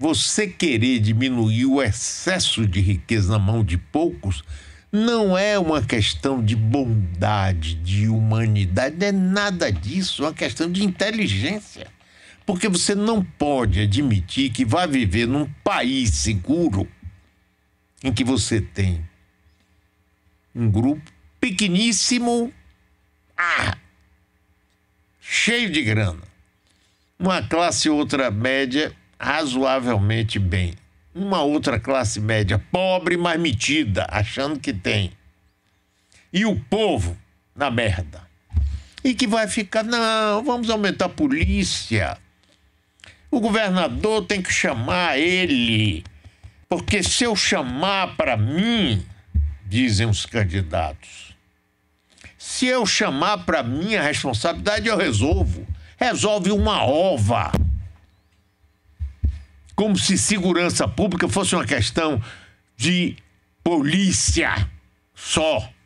Você querer diminuir o excesso de riqueza na mão de poucos não é uma questão de bondade, de humanidade, não é nada disso, é uma questão de inteligência. Porque você não pode admitir que vai viver num país seguro em que você tem um grupo pequeníssimo, ah, cheio de grana, uma classe outra média razoavelmente bem. Uma outra classe média pobre, mas metida, achando que tem. E o povo na merda. E que vai ficar, não, vamos aumentar a polícia. O governador tem que chamar ele. Porque se eu chamar para mim, dizem os candidatos, se eu chamar para minha responsabilidade, eu resolvo. Resolve uma ova como se segurança pública fosse uma questão de polícia só.